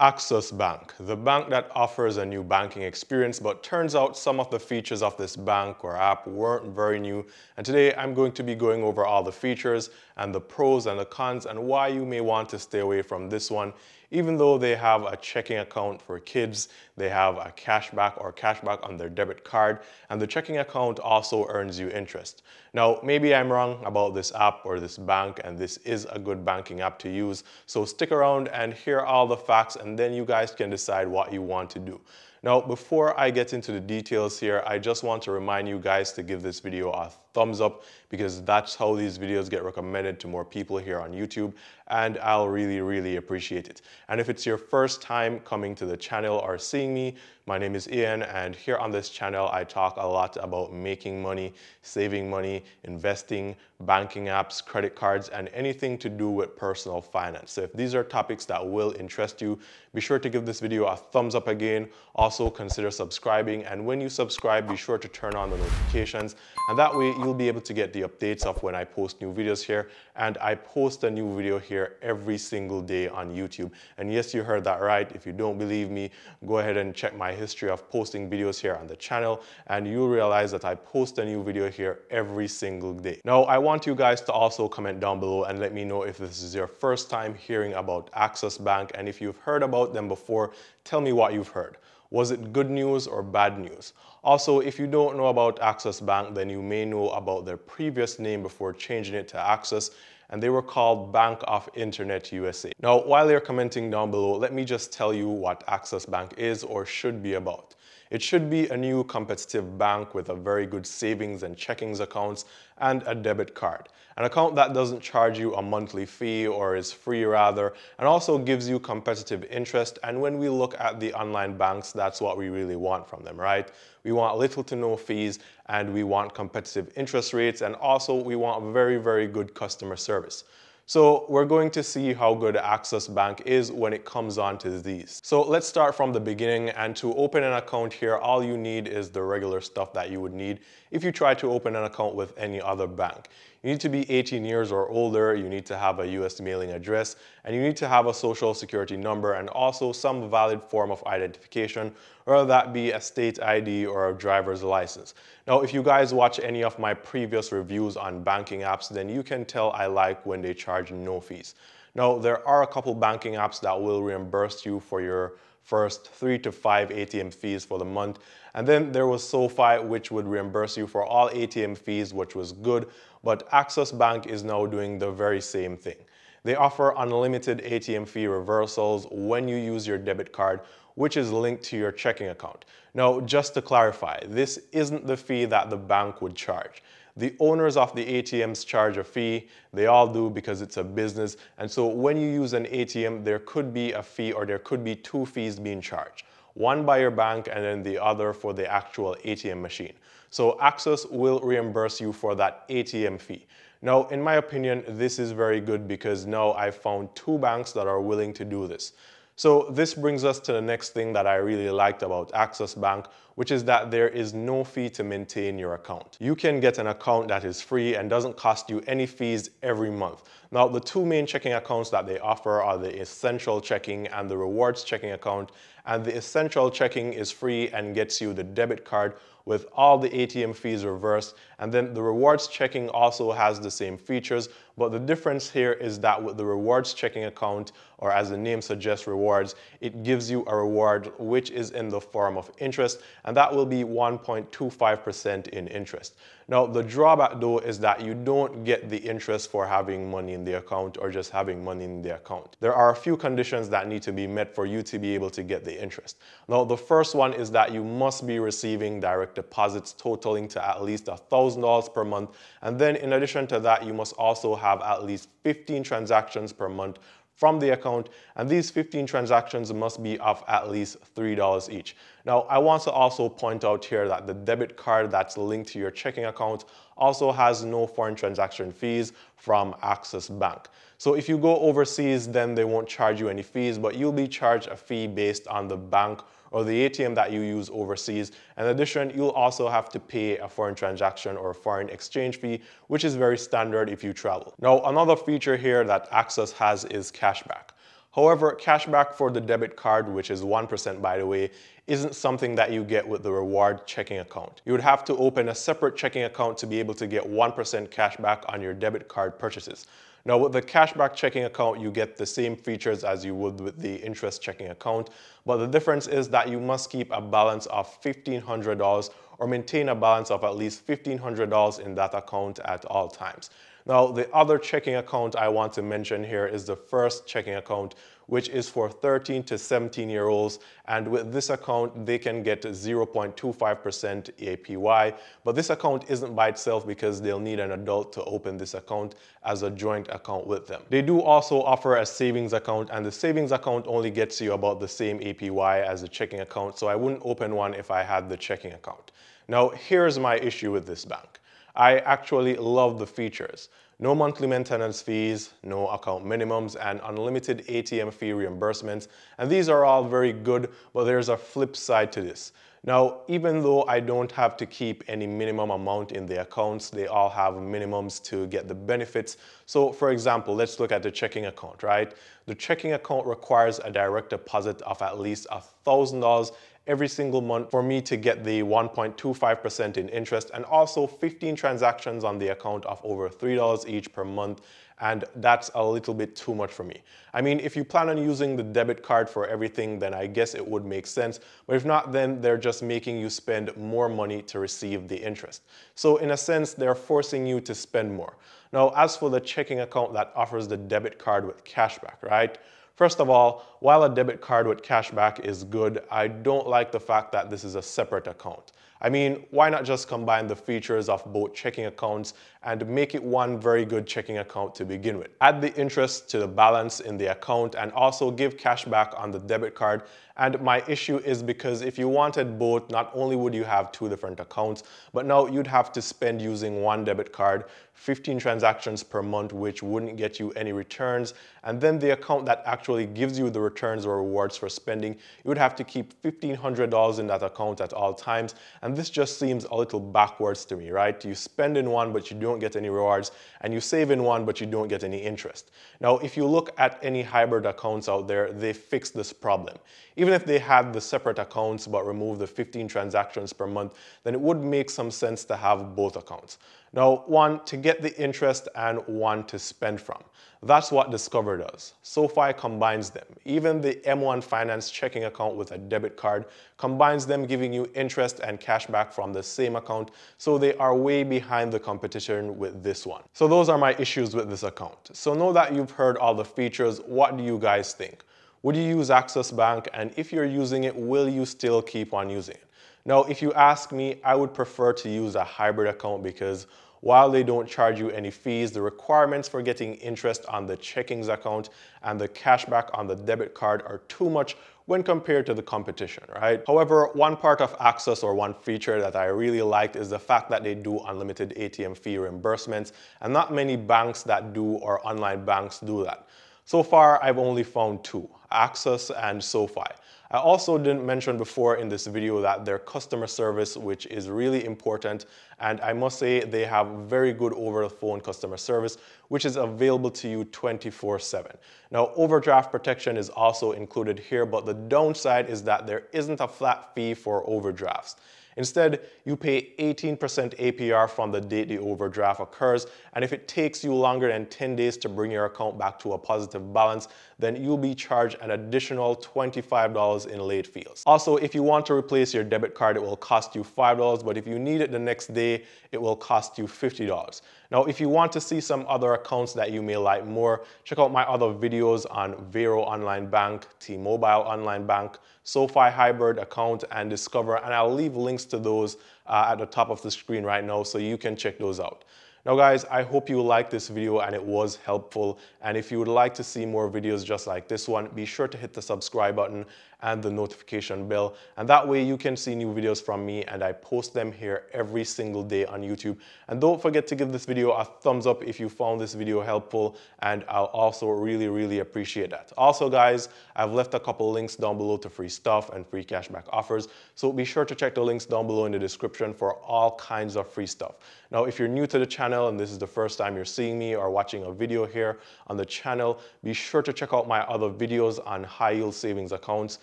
Access Bank, the bank that offers a new banking experience, but turns out some of the features of this bank or app weren't very new. And today I'm going to be going over all the features and the pros and the cons and why you may want to stay away from this one, even though they have a checking account for kids, they have a cashback or cashback on their debit card, and the checking account also earns you interest. Now, maybe I'm wrong about this app or this bank, and this is a good banking app to use, so stick around and hear all the facts, and then you guys can decide what you want to do. Now, before I get into the details here, I just want to remind you guys to give this video a thumbs up because that's how these videos get recommended to more people here on YouTube and I'll really, really appreciate it. And if it's your first time coming to the channel or seeing me, my name is Ian and here on this channel, I talk a lot about making money, saving money, investing, banking apps, credit cards, and anything to do with personal finance. So if these are topics that will interest you, be sure to give this video a thumbs up again. Also consider subscribing. And when you subscribe, be sure to turn on the notifications. And that way you'll be able to get the updates of when I post new videos here. And I post a new video here every single day on YouTube. And yes, you heard that right. If you don't believe me, go ahead and check my history of posting videos here on the channel. And you'll realize that I post a new video here every single day. Now, I want you guys to also comment down below and let me know if this is your first time hearing about Access Bank. And if you've heard about them before, tell me what you've heard. Was it good news or bad news? Also, if you don't know about Access Bank, then you may know about their previous name before changing it to Access, and they were called Bank of Internet USA. Now, while you're commenting down below, let me just tell you what Access Bank is or should be about. It should be a new competitive bank with a very good savings and checkings accounts and a debit card. An account that doesn't charge you a monthly fee or is free rather, and also gives you competitive interest. And when we look at the online banks, that's what we really want from them, right? We want little to no fees and we want competitive interest rates. And also we want very, very good customer service. So we're going to see how good Access Bank is when it comes on to these. So let's start from the beginning and to open an account here, all you need is the regular stuff that you would need if you try to open an account with any other bank. You need to be 18 years or older, you need to have a US mailing address, and you need to have a social security number and also some valid form of identification whether that be a state ID or a driver's license. Now, if you guys watch any of my previous reviews on banking apps, then you can tell I like when they charge no fees. Now, there are a couple banking apps that will reimburse you for your first three to five ATM fees for the month. And then there was SoFi, which would reimburse you for all ATM fees, which was good. But Access Bank is now doing the very same thing. They offer unlimited ATM fee reversals when you use your debit card, which is linked to your checking account. Now, just to clarify, this isn't the fee that the bank would charge. The owners of the ATMs charge a fee, they all do because it's a business, and so when you use an ATM, there could be a fee or there could be two fees being charged one by your bank and then the other for the actual ATM machine. So Access will reimburse you for that ATM fee. Now, in my opinion, this is very good because now i found two banks that are willing to do this. So this brings us to the next thing that I really liked about Access Bank, which is that there is no fee to maintain your account. You can get an account that is free and doesn't cost you any fees every month. Now, the two main checking accounts that they offer are the essential checking and the rewards checking account. And the essential checking is free and gets you the debit card with all the ATM fees reversed. And then the rewards checking also has the same features, but the difference here is that with the rewards checking account, or as the name suggests, rewards, it gives you a reward which is in the form of interest, and that will be 1.25% in interest. Now, the drawback though is that you don't get the interest for having money in the account or just having money in the account. There are a few conditions that need to be met for you to be able to get the interest. Now, the first one is that you must be receiving direct deposits totaling to at least $1,000 per month. And then in addition to that, you must also have at least 15 transactions per month from the account, and these 15 transactions must be of at least $3 each. Now, I want to also point out here that the debit card that's linked to your checking account also has no foreign transaction fees from Access Bank. So if you go overseas, then they won't charge you any fees, but you'll be charged a fee based on the bank or the ATM that you use overseas. In addition, you'll also have to pay a foreign transaction or foreign exchange fee, which is very standard if you travel. Now, another feature here that Access has is cashback. However, cashback for the debit card, which is 1% by the way, isn't something that you get with the reward checking account. You would have to open a separate checking account to be able to get 1% cashback on your debit card purchases. Now with the cashback checking account, you get the same features as you would with the interest checking account, but the difference is that you must keep a balance of $1,500 or maintain a balance of at least $1,500 in that account at all times. Now, the other checking account I want to mention here is the first checking account, which is for 13 to 17 year olds. And with this account, they can get 0.25% APY. But this account isn't by itself because they'll need an adult to open this account as a joint account with them. They do also offer a savings account and the savings account only gets you about the same APY as the checking account. So I wouldn't open one if I had the checking account. Now, here's my issue with this bank. I actually love the features. No monthly maintenance fees, no account minimums, and unlimited ATM fee reimbursements. And these are all very good, but there's a flip side to this. Now, even though I don't have to keep any minimum amount in the accounts, they all have minimums to get the benefits. So for example, let's look at the checking account, right? The checking account requires a direct deposit of at least $1,000 every single month for me to get the 1.25% in interest and also 15 transactions on the account of over $3 each per month and that's a little bit too much for me. I mean, if you plan on using the debit card for everything, then I guess it would make sense, but if not, then they're just making you spend more money to receive the interest. So in a sense, they're forcing you to spend more. Now, as for the checking account that offers the debit card with cashback, right? First of all, while a debit card with cashback is good, I don't like the fact that this is a separate account. I mean, why not just combine the features of both checking accounts and make it one very good checking account to begin with? Add the interest to the balance in the account and also give cashback on the debit card and my issue is because if you wanted both, not only would you have two different accounts, but now you'd have to spend using one debit card, 15 transactions per month, which wouldn't get you any returns. And then the account that actually gives you the returns or rewards for spending, you would have to keep $1,500 in that account at all times. And this just seems a little backwards to me, right? You spend in one, but you don't get any rewards, and you save in one, but you don't get any interest. Now, if you look at any hybrid accounts out there, they fix this problem. Even even if they had the separate accounts but remove the 15 transactions per month, then it would make some sense to have both accounts. Now, one to get the interest and one to spend from. That's what Discover does. SoFi combines them. Even the M1 Finance checking account with a debit card combines them, giving you interest and cash back from the same account. So they are way behind the competition with this one. So those are my issues with this account. So now that you've heard all the features, what do you guys think? Would you use Access Bank? And if you're using it, will you still keep on using it? Now, if you ask me, I would prefer to use a hybrid account because while they don't charge you any fees, the requirements for getting interest on the checkings account and the cashback on the debit card are too much when compared to the competition, right? However, one part of Access or one feature that I really liked is the fact that they do unlimited ATM fee reimbursements and not many banks that do or online banks do that. So far, I've only found two, Access and SoFi. I also didn't mention before in this video that their customer service, which is really important, and I must say they have very good over-the-phone customer service, which is available to you 24-7. Now, overdraft protection is also included here, but the downside is that there isn't a flat fee for overdrafts. Instead, you pay 18% APR from the date the overdraft occurs, and if it takes you longer than 10 days to bring your account back to a positive balance, then you'll be charged an additional $25 in late fees. Also, if you want to replace your debit card, it will cost you $5, but if you need it the next day, it will cost you $50. Now, if you want to see some other accounts that you may like more, check out my other videos on Vero Online Bank, T-Mobile Online Bank, SoFi Hybrid account and Discover, and I'll leave links to those uh, at the top of the screen right now so you can check those out. Now guys, I hope you liked this video and it was helpful. And if you would like to see more videos just like this one, be sure to hit the subscribe button and the notification bell. And that way you can see new videos from me and I post them here every single day on YouTube. And don't forget to give this video a thumbs up if you found this video helpful and I'll also really, really appreciate that. Also guys, I've left a couple links down below to free stuff and free cashback offers. So be sure to check the links down below in the description for all kinds of free stuff. Now, if you're new to the channel and this is the first time you're seeing me or watching a video here on the channel, be sure to check out my other videos on high yield savings accounts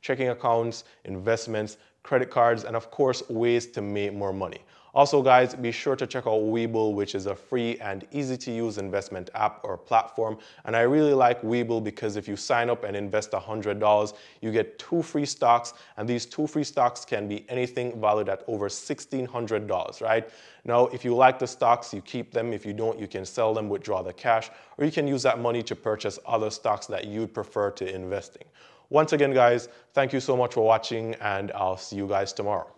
checking accounts, investments, credit cards, and of course, ways to make more money. Also, guys, be sure to check out Webull, which is a free and easy to use investment app or platform. And I really like Webull because if you sign up and invest $100, you get two free stocks, and these two free stocks can be anything valued at over $1,600, right? Now, if you like the stocks, you keep them. If you don't, you can sell them, withdraw the cash, or you can use that money to purchase other stocks that you'd prefer to investing. Once again, guys, thank you so much for watching, and I'll see you guys tomorrow.